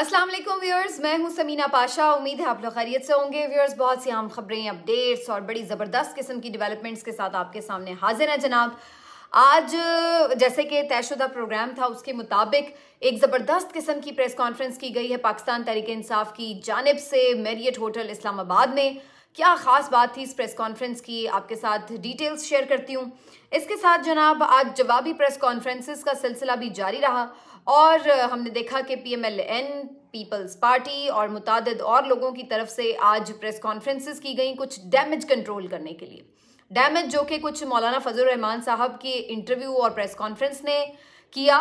अस्सलाम वालेकुम व्यूअर्स मैं हूं समीना पाशा उम्मीद है आप लोग खैरियत से होंगे व्यूअर्स बहुत सी आम खबरें अपडेट्स और बड़ी ज़बरदस्त किस्म की डेवलपमेंट्स के साथ आपके सामने हाजिर हैं जनाब आज जैसे कि तयशुदा प्रोग्राम था उसके मुताबिक एक ज़बरदस्त किस्म की प्रेस कॉन्फ्रेंस की गई है पाकिस्तान तहरीक इंसाफ की जानब से मेरियट होटल इस्लामाबाद में क्या ख़ास बात थी इस प्रेस कॉन्फ्रेंस की आपके साथ डिटेल्स शेयर करती हूँ इसके साथ जनाब आज जवाबी प्रेस कॉन्फ्रेंसिस का सिलसिला भी जारी रहा और हमने देखा कि P M L N Peoples Party और मुतद और लोगों की तरफ से आज प्रेस कॉन्फ्रेंसेस की गई कुछ डैमेज कंट्रोल करने के लिए डैमेज जो कि कुछ मौलाना फजल रहमान साहब के इंटरव्यू और प्रेस कॉन्फ्रेंस ने किया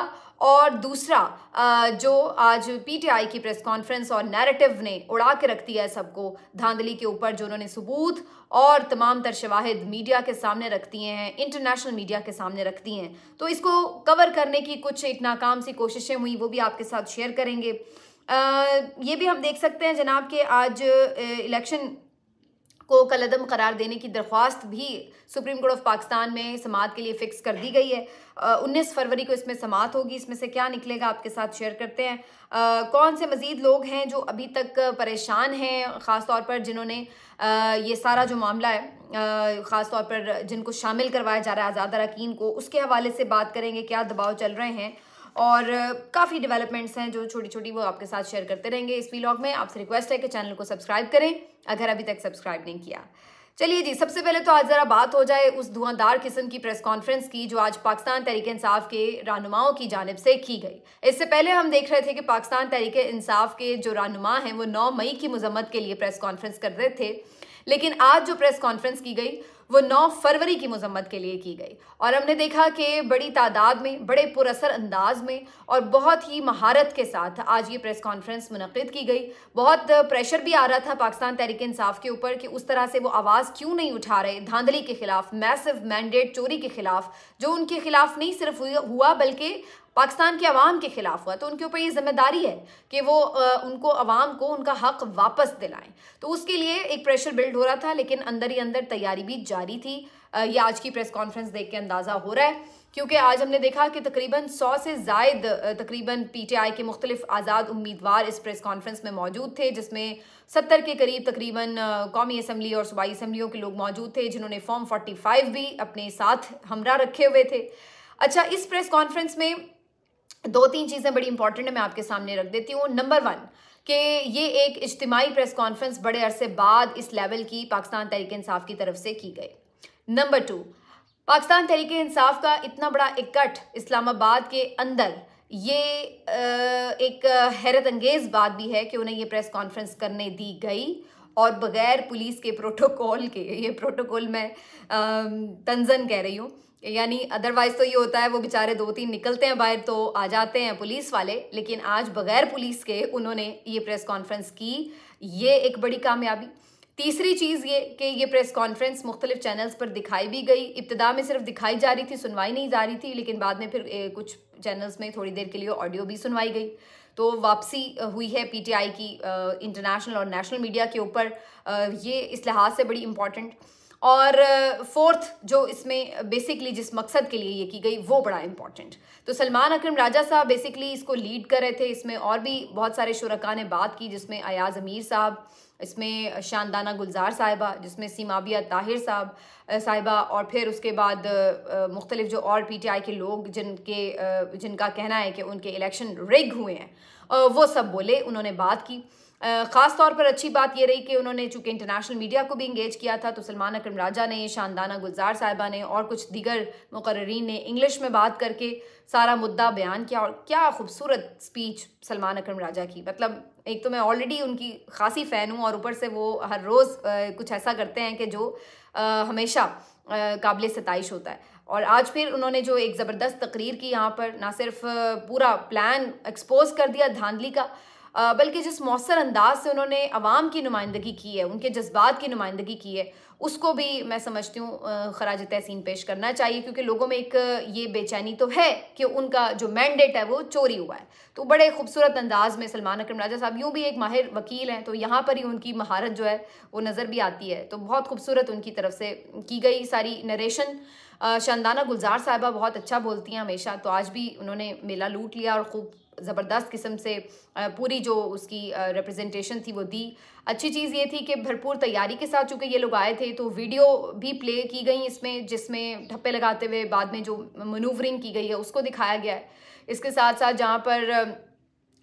और दूसरा जो आज पीटीआई की प्रेस कॉन्फ्रेंस और नैरेटिव ने उड़ा के रख दिया है सबको धांधली के ऊपर जो उन्होंने सबूत और तमाम तर शवाहिद मीडिया के सामने रख दिए हैं इंटरनेशनल मीडिया के सामने रख दिए हैं तो इसको कवर करने की कुछ एक नाकाम सी कोशिशें हुई वो भी आपके साथ शेयर करेंगे आ, ये भी हम देख सकते हैं जनाब के आज इलेक्शन को कलदम करार देने की दरख्वास्त भी सुप्रीम कोर्ट ऑफ पाकिस्तान में समात के लिए फ़िक्स कर दी गई है उन्नीस फरवरी को इसमें समात होगी इसमें से क्या निकलेगा आपके साथ शेयर करते हैं आ, कौन से मज़ीद लोग हैं जो अभी तक परेशान हैं ख़ास तौर पर जिन्होंने ये सारा जो मामला है ख़ास तौर पर जिनको शामिल करवाया जा रहा है आज़ाद अरकान को उसके हवाले से बात करेंगे क्या दबाव चल रहे हैं और काफ़ी डेवलपमेंट्स हैं जो छोटी छोटी वो आपके साथ शेयर करते रहेंगे इस वीलॉग में आपसे रिक्वेस्ट है कि चैनल को सब्सक्राइब करें अगर अभी तक सब्सक्राइब नहीं किया चलिए जी सबसे पहले तो आज ज़रा बात हो जाए उस धुआंधार किस्म की प्रेस कॉन्फ्रेंस की जो आज पाकिस्तान तहरीक इंसाफ के रहनुमाओं की जानब से की गई इससे पहले हम देख रहे थे कि पाकिस्तान तहरीक इंसाफ के जो रहनुमा हैं वो 9 मई की मजम्मत के लिए प्रेस कॉन्फ्रेंस कर रहे थे लेकिन आज जो प्रेस कॉन्फ्रेंस की गई वो 9 फरवरी की मजम्मत के लिए की गई और हमने देखा कि बड़ी तादाद में बड़े पुरसर अंदाज में और बहुत ही महारत के साथ आज ये प्रेस कॉन्फ्रेंस मुनद की गई बहुत प्रेशर भी आ रहा था पाकिस्तान तहरीक इंसाफ के ऊपर कि उस तरह से वो आवाज़ क्यों नहीं उठा रहे धांधली के खिलाफ मैसिव मैंडेट चोरी के खिलाफ जो उनके खिलाफ नहीं सिर्फ हुआ बल्कि पाकिस्तान की आवाम के ख़िलाफ़ हुआ तो उनके ऊपर ये जिम्मेदारी है कि वो आ, उनको आवाम को उनका हक वापस दिलाएं तो उसके लिए एक प्रेशर बिल्ड हो रहा था लेकिन अंदर ही अंदर तैयारी भी जारी थी ये आज की प्रेस कॉन्फ्रेंस देख के अंदाज़ा हो रहा है क्योंकि आज हमने देखा कि तकरीबन सौ से जायद तकरीबन पीटीआई के मुख्तलिफ आज़ाद उम्मीदवार इस प्रेस कॉन्फ्रेंस में मौजूद थे जिसमें सत्तर के करीब तकरीबन कौमी असम्बली और सूबाई असम्बलियों के लोग मौजूद थे जिन्होंने फॉर्म फोर्टी फाइव भी अपने साथ हमरा रखे हुए थे अच्छा इस प्रेस कॉन्फ्रेंस में दो तीन चीज़ें बड़ी इंपॉर्टेंट है मैं आपके सामने रख देती हूँ नंबर वन कि ये एक इज्तमाही प्रेस कॉन्फ्रेंस बड़े अरसे बाद इस लेवल की पाकिस्तान तहरीक इंसाफ की तरफ से की गई नंबर टू पाकिस्तान तहरीक इंसाफ का इतना बड़ा इकट्ठ इस्लामाबाद के अंदर ये एक हैरत अंगेज बात भी है कि उन्हें ये प्रेस कॉन्फ्रेंस करने दी गई और बगैर पुलिस के प्रोटोकॉल के ये प्रोटोकॉल मैं तंजन कह रही हूँ यानी अदरवाइज तो ये होता है वो बेचारे दो तीन निकलते हैं बाहर तो आ जाते हैं पुलिस वाले लेकिन आज बगैर पुलिस के उन्होंने ये प्रेस कॉन्फ्रेंस की ये एक बड़ी कामयाबी तीसरी चीज़ ये कि ये प्रेस कॉन्फ्रेंस मुख्तलिफ चैनल्स पर दिखाई भी गई इब्तदा में सिर्फ दिखाई जा रही थी सुनवाई नहीं जा रही थी लेकिन बाद में फिर कुछ चैनल्स में थोड़ी देर के लिए ऑडियो भी सुनवाई गई तो वापसी हुई है पीटीआई की इंटरनेशनल और नेशनल मीडिया के ऊपर ये इस लिहाज से बड़ी इंपॉर्टेंट और फोर्थ जो इसमें बेसिकली जिस मकसद के लिए ये की गई वो बड़ा इंपॉर्टेंट तो सलमान अकरम राजा साहब बेसिकली इसको लीड कर रहे थे इसमें और भी बहुत सारे शुरा ने बात की जिसमें अयाज अमीर साहब इसमें शानदाना गुलजार साहिबा जिसमें सीमाबिया ताहिर साहब साहिबा और फिर उसके बाद मुख्तलिफ जो और पी टी आई के लोग जिनके जिनका कहना है कि उनके इलेक्शन रिग हुए हैं वो सब बोले उन्होंने बात की ख़ास तौर पर अच्छी बात यह रही कि उन्होंने चूंकि इंटरनेशनल मीडिया को भी इंगेज किया था तो सलमान अक्रम राजा ने शानदाना गुलजार साहिबा ने और कुछ दीगर मुकर्रीन ने इंग्लिश में बात करके सारा मुद्दा बयान किया और क्या खूबसूरत स्पीच सलमान अक्रम राजा की मतलब एक तो मैं ऑलरेडी उनकी खासी फ़ैन हूँ और ऊपर से वो हर रोज़ कुछ ऐसा करते हैं कि जो आ, हमेशा काबिल सतश होता है और आज फिर उन्होंने जो एक ज़बरदस्त तकरीर की यहाँ पर ना सिर्फ पूरा प्लान एक्सपोज कर दिया धांधली का बल्कि जिस मौसर अंदाज से उन्होंने आवाम की नुमाइंदगी की है उनके जज्बात की नुमाइंदगी की है उसको भी मैं समझती हूँ खराज तहसीन पेश करना चाहिए क्योंकि लोगों में एक ये बेचैनी तो है कि उनका जो मैंडेट है वो चोरी हुआ है तो बड़े खूबसूरत अंदाज में सलमान अक्रम राजा साहब यूँ भी एक माहिर वकील हैं तो यहाँ पर ही उनकी महारत जो है वो नज़र भी आती है तो बहुत खूबसूरत उनकी तरफ से की गई सारी नरेशन शानदाना गुलजार साहबा बहुत अच्छा बोलती हैं हमेशा तो आज भी उन्होंने मेला लूट लिया और खूब ज़बरदस्त किस्म से पूरी जो उसकी रिप्रेजेंटेशन थी वो दी अच्छी चीज़ ये थी कि भरपूर तैयारी के साथ चूँकि ये लोग आए थे तो वीडियो भी प्ले की गई इसमें जिसमें ठप्पे लगाते हुए बाद में जो मनूवरिंग की गई है उसको दिखाया गया है इसके साथ साथ जहाँ पर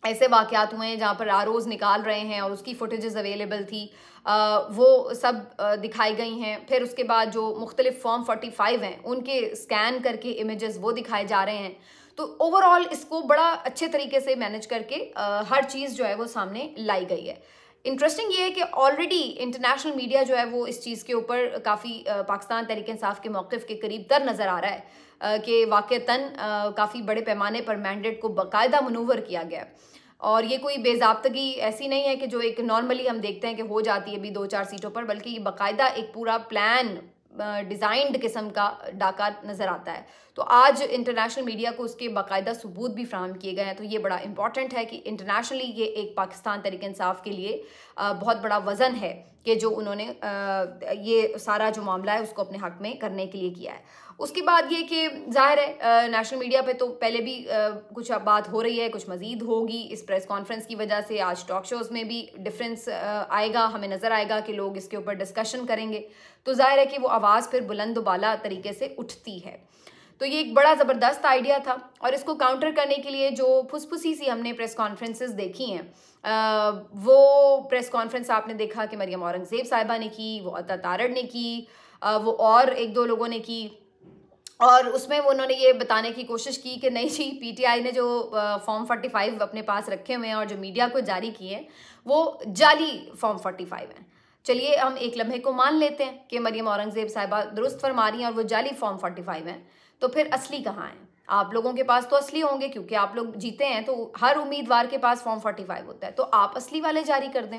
ऐसे वाक़ात हुए हैं जहाँ पर आर निकाल रहे हैं और उसकी फोटेज अवेलेबल थी आ, वो सब आ, दिखाई गई हैं फिर उसके बाद जो मुख्तलिफ फॉर्म 45 हैं उनके स्कैन करके इमेजेस वो दिखाए जा रहे हैं तो ओवरऑल इसको बड़ा अच्छे तरीके से मैनेज करके आ, हर चीज़ जो है वो सामने लाई गई है इंटरेस्टिंग ये है कि ऑलरेडी इंटरनेशनल मीडिया जो है वो इस चीज़ के ऊपर काफ़ी पाकिस्तान तहरीक इंसाफ के मौक़ के करीब तर नज़र आ रहा है कि वाक़ता काफ़ी बड़े पैमाने पर मैंडेट को बाकायदा मनूवर किया गया है और ये कोई बेजाबतगी ऐसी नहीं है कि जो एक नॉर्मली हम देखते हैं कि हो जाती है अभी दो चार सीटों पर बल्कि ये बाकायदा एक पूरा प्लान डिज़ाइंड किस्म का डाका नज़र आता है तो आज इंटरनेशनल मीडिया को उसके बाकायदा सबूत भी फ्राहम किए गए हैं तो ये बड़ा इंपॉर्टेंट है कि इंटरनेशनली ये एक पाकिस्तान तरीकानसाफ के लिए बहुत बड़ा वज़न है कि जो उन्होंने ये सारा जो मामला है उसको अपने हक में करने के लिए किया है उसके बाद ये कि जाहिर है नेशनल मीडिया पे तो पहले भी आ, कुछ बात हो रही है कुछ मजीद होगी इस प्रेस कॉन्फ्रेंस की वजह से आज टॉक शोज़ में भी डिफरेंस आएगा हमें नज़र आएगा कि लोग इसके ऊपर डिस्कशन करेंगे तो जाहिर है कि वो आवाज़ फिर बुलंद बाला तरीके से उठती है तो ये एक बड़ा ज़बरदस्त आइडिया था और इसको काउंटर करने के लिए जो फुसफुसी सी हमने प्रेस कॉन्फ्रेंसेस देखी हैं वो प्रेस कॉन्फ्रेंस आपने देखा कि मरियम औरंगज़ेब साहिबा ने की वो अता तारड़ ने की आ, वो और एक दो लोगों ने की और उसमें वो उन्होंने ये बताने की कोशिश की कि नहीं जी पीटीआई ने जो फॉर्म फाइव अपने पास रखे हुए हैं और जो मीडिया को जारी किए हैं वो जाली फॉर्म फाइव हैं चलिए हम एक लम्हे को मान लेते हैं कि मरियम औरंगज़ेब साहिबा दुरुस्त फरमा रही हैं और वो जाली फॉर्म फाइव हैं तो फिर असली कहाँ है आप लोगों के पास तो असली होंगे क्योंकि आप लोग जीते हैं तो हर उम्मीदवार के पास फॉर्म फोर्टी फाइव होता है तो आप असली वाले जारी कर दें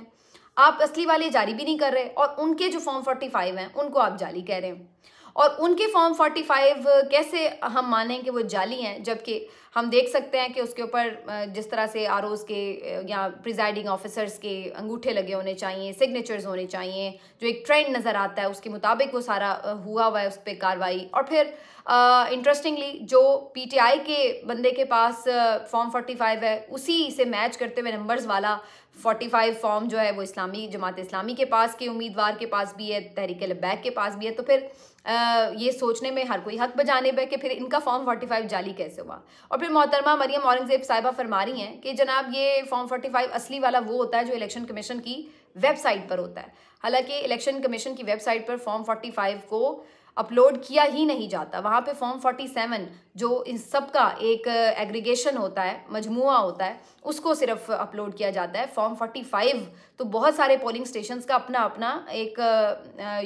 आप असली वाले जारी भी नहीं कर रहे और उनके जो फॉर्म फोर्टी फाइव हैं उनको आप जारी कह रहे हैं और उनके फॉर्म 45 कैसे हम मानें कि वो जाली हैं जबकि हम देख सकते हैं कि उसके ऊपर जिस तरह से आर के या प्रिजाइडिंग ऑफिसर्स के अंगूठे लगे होने चाहिए सिग्नेचर्स होने चाहिए जो एक ट्रेंड नज़र आता है उसके मुताबिक वो सारा हुआ हुआ है उस पर कार्रवाई और फिर इंटरेस्टिंगली जो पीटीआई के बंदे के पास फॉर्म 45 है उसी से मैच करते हुए नंबर्स वाला 45 फॉर्म जो है वो इस्लामी जमात इस्लामी के पास के उम्मीदवार के पास भी है तहरीक लबैक के पास भी है तो फिर आ, ये सोचने में हर कोई हक बजाने पर कि फिर इनका फॉर्म 45 जाली कैसे हुआ और फिर मोहतरमा मरियम औरंगजेब साहिबा फरमा रही हैं कि जनाब ये फॉर्म 45 असली वाला वो होता है जो इलेक्शन कमीशन की वेबसाइट पर होता है हालांकि इलेक्शन कमीशन की वेबसाइट पर फॉर्म फाइव को अपलोड किया ही नहीं जाता वहाँ पे फॉर्म सेवन जो इन सब का एक एग्रीगेशन होता है मजमुआ होता है उसको सिर्फ अपलोड किया जाता है फॉर्म फाइव तो बहुत सारे पोलिंग स्टेशन का अपना अपना एक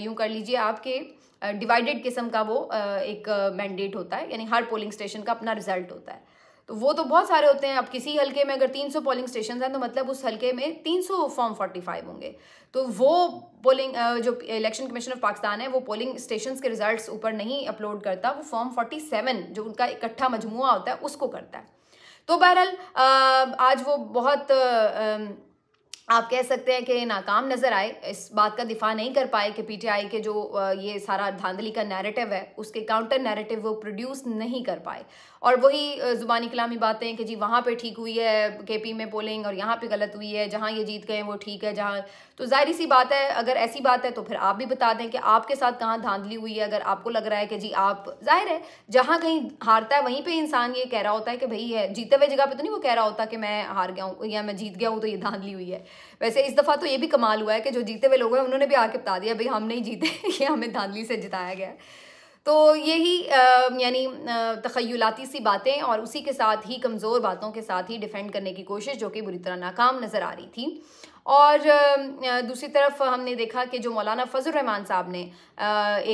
यूँ कर लीजिए आपके डिवाइडेड किस्म का वो एक मैंडेट होता है यानी हर पोलिंग स्टेशन का अपना रिजल्ट होता है तो वो तो बहुत सारे होते हैं अब किसी हलके में अगर 300 पोलिंग स्टेशन हैं तो मतलब उस हलके में 300 फॉर्म 45 होंगे तो वो पोलिंग जो इलेक्शन कमीशन ऑफ पाकिस्तान है वो पोलिंग स्टेशन के रिजल्ट ऊपर नहीं अपलोड करता वो फॉर्म फोर्टी जो उनका इकट्ठा मजमुआ होता है उसको करता है तो बहरहाल आज वो बहुत आ, आप कह सकते हैं कि नाकाम नज़र आए इस बात का दिफा नहीं कर पाए कि पीटीआई के जो ये सारा धांधली का नैरेटिव है उसके काउंटर नैरेटिव वो प्रोड्यूस नहीं कर पाए और वही ज़ुबानी कलामी बातें कि जी वहाँ पे ठीक हुई है के में पोलिंग और यहाँ पे गलत हुई है जहाँ ये जीत गए वो ठीक है जहाँ तो जाहिर सी बात है अगर ऐसी बात है तो फिर आप भी बता दें कि आपके साथ कहाँ धांधली हुई है अगर आपको लग रहा है कि जी आप जाहिर है जहाँ कहीं हारता है वहीं पर इंसान ये कह रहा होता है कि भाई है जीते हुए जगह पर तो नहीं वो कह रहा होता कि मैं हार गया हूँ या मैं जीत गया हूँ तो ये धांधली हुई है वैसे इस दफ़ा तो ये भी कमाल हुआ है कि जो जीते हुए लोग हैं उन्होंने भी आके बता दिया भाई हम नहीं जीते ये हमें धांधली से जिताया गया है तो यही यानी तखयलाती सी बातें और उसी के साथ ही कमज़ोर बातों के साथ ही डिफेंड करने की कोशिश जो कि बुरी तरह नाकाम नज़र आ रही थी और दूसरी तरफ हमने देखा कि जो मौलाना फजल रहमान साहब ने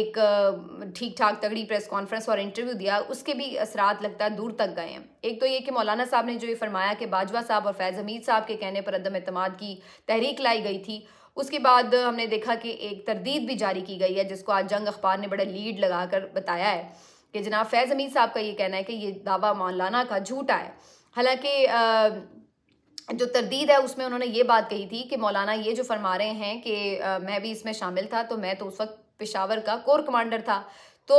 एक ठीक ठाक तगड़ी प्रेस कॉन्फ्रेंस और इंटरव्यू दिया उसके भी असरात लगता है दूर तक गए हैं एक तो ये कि मौलाना साहब ने जो ये फरमाया कि बाजवा साहब और फैज़ हमीद साहब के कहने पर अदम अतमाद की तहरीक लाई गई थी उसके बाद हमने देखा कि एक तरदीद भी जारी की गई है जिसको आज जंग अखबार ने बड़ा लीड लगाकर बताया है कि जनाब फैज़ अमीद साहब का ये कहना है कि ये दावा मौलाना का झूठा है हालांकि जो तरदीद है उसमें उन्होंने ये बात कही थी कि मौलाना ये जो फरमा रहे हैं कि मैं भी इसमें शामिल था तो मैं तो उस वक्त पेशावर का कोर कमांडर था तो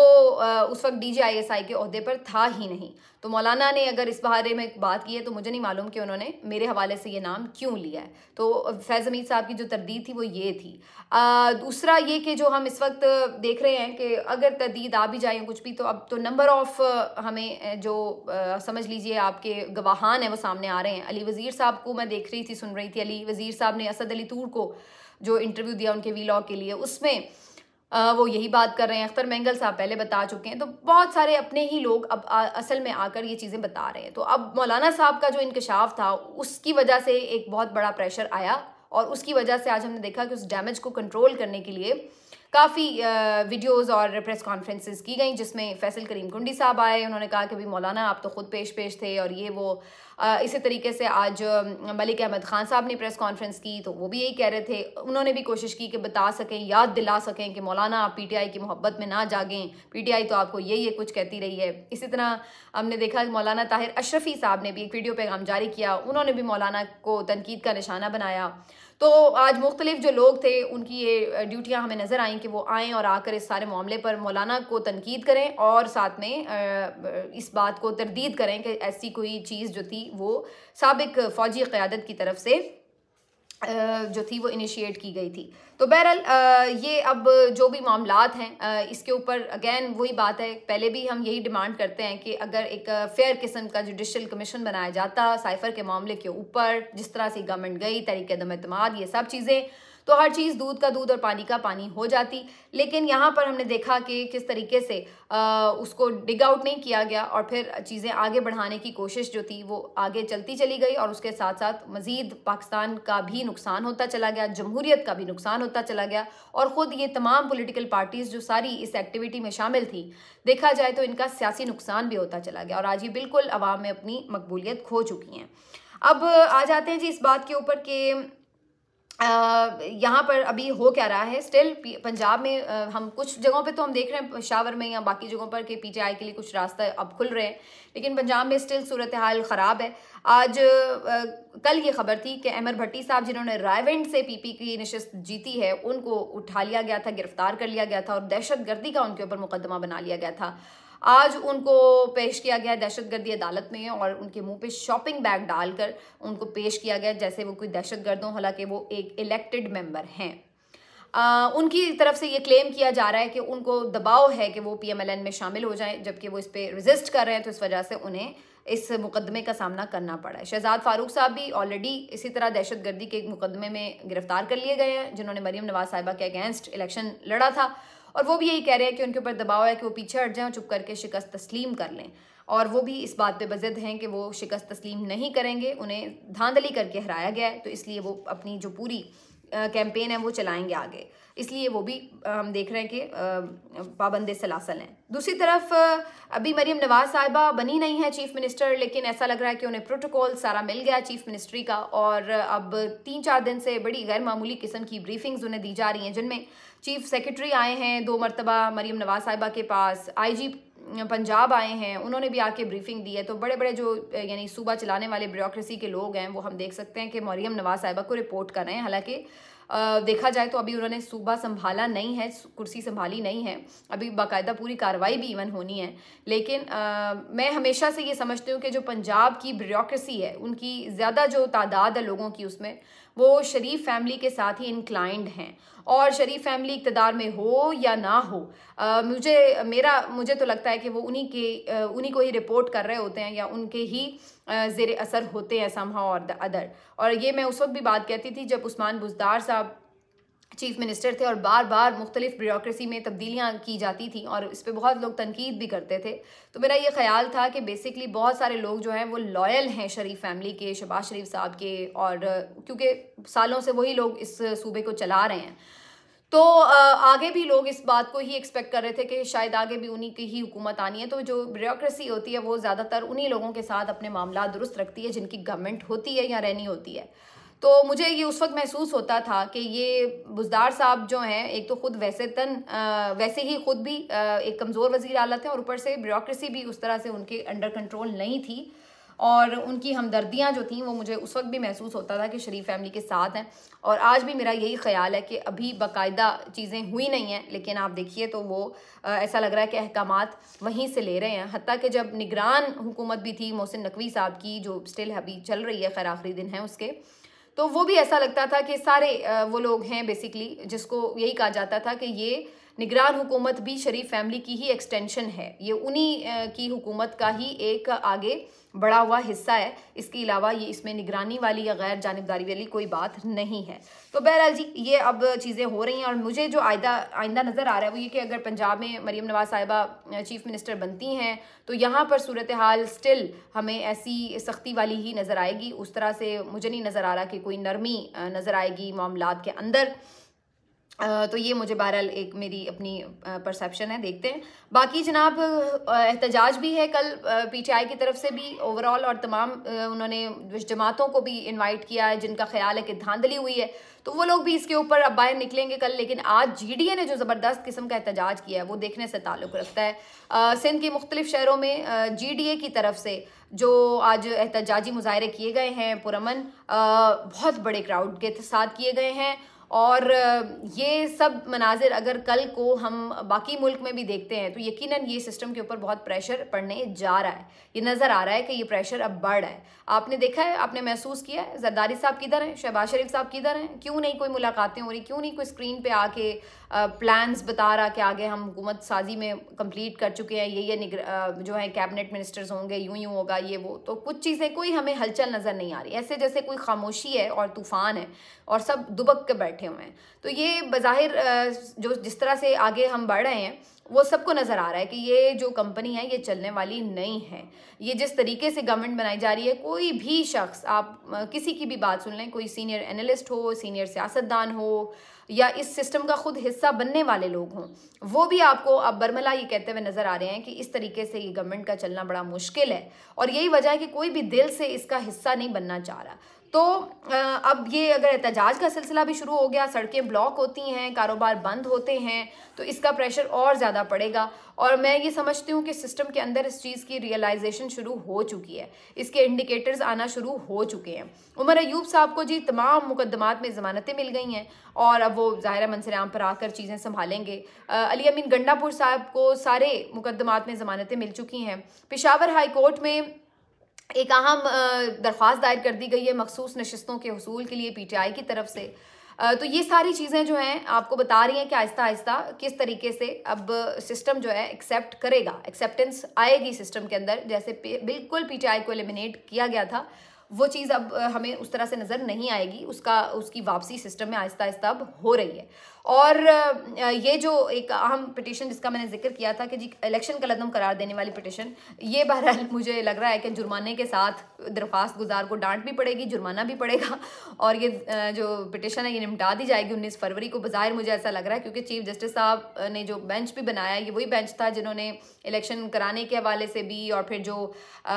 उस वक्त डी जे के अहदे पर था ही नहीं तो मौलाना ने अगर इस बारे में बात की है तो मुझे नहीं मालूम कि उन्होंने मेरे हवाले से ये नाम क्यों लिया है तो फैज़ अमीद साहब की जो तरदीद थी वो ये थी आ, दूसरा ये कि जो हम इस वक्त देख रहे हैं कि अगर तरदीद आ भी जाए कुछ भी तो अब तो नंबर ऑफ़ हमें जो आ, समझ लीजिए आपके गवाहान हैं वो सामने आ रहे हैं अली वज़ीर साहब को मैं देख रही थी सुन रही थी अली वज़ीर साहब ने असद अली तूर को जो इंटरव्यू दिया उनके वी लॉ के लिए उसमें वो यही बात कर रहे हैं अख्तर मैंगल साहब पहले बता चुके हैं तो बहुत सारे अपने ही लोग अब असल में आकर ये चीज़ें बता रहे हैं तो अब मौलाना साहब का जो इंकशाफ था उसकी वजह से एक बहुत बड़ा प्रेशर आया और उसकी वजह से आज हमने देखा कि उस डैमेज को कंट्रोल करने के लिए काफ़ी वीडियोस और प्रेस कॉन्फ्रेंसेस की गई जिसमें फैसल करीम कुंडी साहब आए उन्होंने कहा कि भाई मौलाना आप तो ख़ुद पेश पेश थे और ये वो इसी तरीके से आज मलिक अहमद खान साहब ने प्रेस कॉन्फ्रेंस की तो वो भी यही कह रहे थे उन्होंने भी कोशिश की कि बता सकें याद दिला सकें कि मौलाना आप पी की मोहब्बत में ना जागें पी तो आपको ये ये कुछ कहती रही है इसी तरह हमने देखा मौलाना ताहिर अशरफी साहब ने भी एक वीडियो पैगाम जारी किया उन्होंने भी मौलाना को तनकीद का निशाना बनाया तो आज मुख्तलिफ जो लोग थे उनकी ये ड्यूटियाँ हमें नज़र आईं कि वो आएँ और आकर इस सारे मामले पर मौलाना को तनकीद करें और साथ में इस बात को तरदीद करें कि ऐसी कोई चीज़ जो थी वो सबक फ़ौजी क़्यादत की तरफ से जो थी वो इनिशिएट की गई थी तो बहरहाल ये अब जो भी मामला हैं इसके ऊपर अगेन वही बात है पहले भी हम यही डिमांड करते हैं कि अगर एक फेयर किस्म का जुडिशल कमीशन बनाया जाता साइफर के मामले के ऊपर जिस तरह से गवर्नमेंट गई तरीके दम ये सब चीज़ें तो हर चीज़ दूध का दूध और पानी का पानी हो जाती लेकिन यहाँ पर हमने देखा कि किस तरीके से आ, उसको डिग आउट नहीं किया गया और फिर चीज़ें आगे बढ़ाने की कोशिश जो थी वो आगे चलती चली गई और उसके साथ साथ मज़ीद पाकिस्तान का भी नुकसान होता चला गया जमहूरीत का भी नुकसान होता चला गया और ख़ुद ये तमाम पोलिटिकल पार्टीज़ जो सारी इस एक्टिविटी में शामिल थी देखा जाए तो इनका सियासी नुकसान भी होता चला गया और आज ये बिल्कुल आवाम में अपनी मकबूलियत खो चुकी हैं अब आ जाते हैं जी इस बात के ऊपर कि यहाँ पर अभी हो क्या रहा है स्टिल पंजाब में हम कुछ जगहों पे तो हम देख रहे हैं पेशावर में या बाकी जगहों पर कि पीटीआई के लिए कुछ रास्ता अब खुल रहे हैं लेकिन पंजाब में स्टिल सूरत हाल ख़राब है आज कल ये खबर थी कि अमर भट्टी साहब जिन्होंने रायवेंड से पीपी की नशस्त जीती है उनको उठा लिया गया था गिरफ्तार कर लिया गया था और दहशत गर्दी का उनके ऊपर मुकदमा बना लिया गया था आज उनको पेश किया गया दहशतगर्दी अदालत में और उनके मुंह पे शॉपिंग बैग डालकर उनको पेश किया गया जैसे वो कोई दहशतगर्द हों हालांकि वो एक इलेक्टेड मेंबर हैं आ, उनकी तरफ से ये क्लेम किया जा रहा है कि उनको दबाव है कि वो पीएमएलएन में शामिल हो जाएं जबकि वो इस पर रिजिस्ट कर रहे हैं तो इस वजह से उन्हें इस मुकदमे का सामना करना पड़ा है शहजाद फारूक साहब भी ऑलरेडी इसी तरह दहशतगर्दी के एक मुकदमे में गिरफ्तार कर लिए गए हैं जिन्होंने मरीम नवाज साहिबा के अगेंस्ट इलेक्शन लड़ा था और वो भी यही कह रहे हैं कि उनके ऊपर दबाव है कि वो पीछे हट जाएं और चुप करके शिकस्त तस्लीम कर लें और वो भी इस बात पे बजद हैं कि वो शिकस्त तस्लीम नहीं करेंगे उन्हें धांधली करके हराया गया है तो इसलिए वो अपनी जो पूरी कैंपेन है वो चलाएंगे आगे इसलिए वो भी हम देख रहे हैं कि पाबंद सलासल हैं दूसरी तरफ अभी मरीम नवाज साहिबा बनी नहीं है चीफ मिनिस्टर लेकिन ऐसा लग रहा है कि उन्हें प्रोटोकॉल सारा मिल गया चीफ मिनिस्ट्री का और अब तीन चार दिन से बड़ी गैर मामूली किस्म की ब्रीफिंग्स उन्हें दी जा रही हैं जिनमें चीफ सेक्रेटरी आए हैं दो मरतबा मरीम नवाज साहिबा के पास आई पंजाब आए हैं उन्होंने भी आके ब्रीफिंग दी है तो बड़े बड़े जो यानी सूबा चलाने वाले ब्यूरोसी के लोग हैं वो हम देख सकते हैं कि मरीम नवाज साहिबा को रिपोर्ट कर रहे हैं हालांकि देखा जाए तो अभी उन्होंने सूबा संभाला नहीं है कुर्सी संभाली नहीं है अभी बाकायदा पूरी कार्रवाई भी इवन होनी है लेकिन आ, मैं हमेशा से ये समझती हूँ कि जो पंजाब की ब्यूरोसी है उनकी ज़्यादा जो तादाद है लोगों की उसमें वो शरीफ फैमिली के साथ ही इंक्लाइंड हैं और शरीफ फैमिली इकतदार में हो या ना हो आ, मुझे मेरा मुझे तो लगता है कि वो उन्हीं के उन्हीं को ही रिपोर्ट कर रहे होते हैं या उनके ही ज़ेर असर होते हैं समहा और द अदर और ये मैं उस वक्त भी बात कहती थी जब उस्मान बुजदार साहब चीफ मिनिस्टर थे और बार बार मुख्तलिफ ब्यूरोसी में तब्दीलियाँ की जाती थी और इस पर बहुत लोग तनकीद भी करते थे तो मेरा ये ख्याल था कि बेसिकली बहुत सारे लोग जो हैं वो लॉयल हैं शरीफ फैमिली के शबाज शरीफ साहब के और क्योंकि सालों से वही लोग इस सूबे को चला रहे हैं तो आगे भी लोग इस बात को ही एक्सपेक्ट कर रहे थे कि शायद आगे भी उन्हीं की ही हुकूमत आनी है तो जो ब्यूरोसी होती है वो ज़्यादातर उन्हीं लोगों के साथ अपने मामला दुरुस्त रखती है जिनकी गवर्नमेंट होती है या रहनी होती है तो मुझे ये उस वक्त महसूस होता था कि ये बुजदार साहब जो हैं एक तो ख़ुद वैसे तन आ, वैसे ही ख़ुद भी आ, एक कमज़ोर वजीर आलत थे और ऊपर से ब्यूरोसी भी उस तरह से उनके अंडर कंट्रोल नहीं थी और उनकी हमदर्दियाँ जो थी वो मुझे उस वक्त भी महसूस होता था कि शरीफ फैमिली के साथ हैं और आज भी मेरा यही ख्याल है कि अभी बाकायदा चीज़ें हुई नहीं हैं लेकिन आप देखिए तो वो ऐसा लग रहा है कि अहकाम वहीं से ले रहे हैं हती कि जब निगरान हुकूमत भी थी मोहसिन नकवी साहब की जो स्टिल अभी चल रही है खैर आखिरी दिन है उसके तो वो भी ऐसा लगता था कि सारे वो लोग हैं बेसिकली जिसको यही कहा जाता था कि ये निगरान हुकूमत भी शरीफ फैमिली की ही एक्सटेंशन है ये उन्हीं की हुकूमत का ही एक आगे बढ़ा हुआ हिस्सा है इसके अलावा ये इसमें निगरानी वाली या गैर जानबदारी वाली कोई बात नहीं है तो बहरहाल जी ये अब चीज़ें हो रही हैं और मुझे जो आयदा आइंदा नज़र आ रहा है वो ये कि अगर पंजाब में मरीम नवाज साहिबा चीफ मिनिस्टर बनती हैं तो यहाँ पर सूरत हाल स्टिल हमें ऐसी सख्ती वाली ही नज़र आएगी उस तरह से मुझे नहीं नज़र आ रहा कि कोई नरमी नज़र आएगी मामला के अंदर तो ये मुझे बहरहाल एक मेरी अपनी परसेप्शन है देखते हैं बाकी जनाब एहतजाज भी है कल पीटीआई की तरफ से भी ओवरऑल और तमाम उन्होंने जमातों को भी इनवाइट किया है जिनका ख्याल है कि धांधली हुई है तो वो लोग भी इसके ऊपर अब बाहर निकलेंगे कल लेकिन आज जीडीए ने जो ज़बरदस्त किस्म का एहतजाज किया है वो देखने से ताल्लुक़ रखता है सिंध के मुख्तलिफ शहरों में जीडीए की तरफ से जो आज एहतजाजी मुजाहरे किए गए हैं पुरमन बहुत बड़े क्राउड के साथ किए गए हैं और ये सब मनाजिर अगर कल को हम बाकी मुल्क में भी देखते हैं तो यकीन ये सिस्टम के ऊपर बहुत प्रेशर पड़ने जा रहा है ये नज़र आ रहा है कि ये प्रेशर अब बढ़ रहा है आपने देखा है आपने महसूस किया है जरदारी साहब किधर हैं शहबाज शरीफ साहब किधर हैं क्यों नहीं कोई मुलाकातें हो रही क्यों नहीं कोई स्क्रीन पर आके प्लान्स बता रहा कि आगे हम हुकूमत साजी में कम्प्लीट कर चुके हैं ये ये जो है कैबिनेट मिनिस्टर्स होंगे यूँ यूँ होगा ये वो तो कुछ चीज़ें कोई हमें हलचल नज़र नहीं आ रही ऐसे जैसे कोई खामोशी है और तूफ़ान है और सब दुबक के बैठे बैठे हुए हैं तो ये बाहिर जो जिस तरह से आगे हम बढ़ रहे हैं वो सबको नज़र आ रहा है कि ये जो कंपनी है ये चलने वाली नहीं है ये जिस तरीके से गवर्नमेंट बनाई जा रही है कोई भी शख्स आप किसी की भी बात सुन लें कोई सीनियर एनालिस्ट हो सीनियर सियासतदान हो या इस सिस्टम का खुद हिस्सा बनने वाले लोग हों वो भी आपको अब बर्मला ये कहते हुए नज़र आ रहे हैं कि इस तरीके से ये गवर्नमेंट का चलना बड़ा मुश्किल है और यही वजह है कि कोई भी दिल से इसका हिस्सा नहीं बनना चाह रहा तो अब ये अगर एहतजाज का सिलसिला भी शुरू हो गया सड़कें ब्लॉक होती हैं कारोबार बंद होते हैं तो इसका प्रेशर और ज़्यादा पड़ेगा और मैं ये समझती हूँ कि सिस्टम के अंदर इस चीज़ की रियलाइजेशन शुरू हो चुकी है इसके इंडिकेटर्स आना शुरू हो चुके हैं उमर अयूब साहब को जी तमाम मुकदमात में ज़मानतें मिल गई हैं और अब वो ज़ाहिर मंसर आम पर आकर चीज़ें संभालेंगे अली अमीन गंडापुर साहब को सारे मुकदमात में ज़मानतें मिल चुकी हैं पिशावर हाई कोर्ट में एक अहम दरख्वास्त दायर कर दी गई है मखसूस नशस्तों के हसूल के लिए पीटीआई की तरफ से तो ये सारी चीज़ें जो हैं आपको बता रही हैं कि आहिस्ता आहिस्ता किस तरीके से अब सिस्टम जो है एक्सेप्ट करेगा एक्सेप्टेंस आएगी सिस्टम के अंदर जैसे बिल्कुल पीटीआई को एलिमिनेट किया गया था वो चीज़ अब हमें उस तरह से नज़र नहीं आएगी उसका उसकी वापसी सिस्टम में आहिस्ता आहिस्ता अब हो रही है और ये जो एक अहम पिटिशन जिसका मैंने जिक्र किया था कि जी इलेक्शन कलदम करार देने वाली पिटिशन ये बहरहाल मुझे लग रहा है कि जुर्माने के साथ दरख्वास्त गुजार को डांट भी पड़ेगी जुर्माना भी पड़ेगा और ये जो पिटिशन है ये निपटा दी जाएगी उन्नीस फरवरी को बाहर मुझे ऐसा लग रहा है क्योंकि चीफ जस्टिस साहब ने जो बेंच भी बनाया ये वही बेंच था जिन्होंने इलेक्शन कराने के हवाले से भी और फिर जो आ,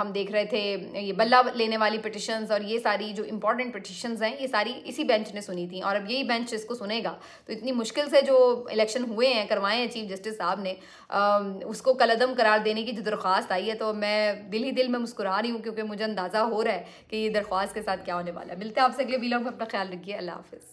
हम देख रहे थे ये बल्ला लेने वाली पिटिशन्स और ये सारी जो इंपॉर्टेंट पिटिशन्स हैं ये सारी इसी बेंच ने सुनी थी और अब यही बेंच इसको सुनेगा तो इतनी मुश्किल से जो इलेक्शन हुए हैं करवाए हैं चीफ जस्टिस साहब ने आ, उसको कलदम करार देने की जो दरख्वास्त आई है तो मैं दिल ही दिल में मुस्कुरा रही हूँ क्योंकि मुझे अंदाज़ा हो रहा है कि ये दरख्वास्त के साथ क्या होने वाला है मिलते हैं आपसे अगले वीलॉग में अपना ख्याल रखिए अल्लाह हाफ़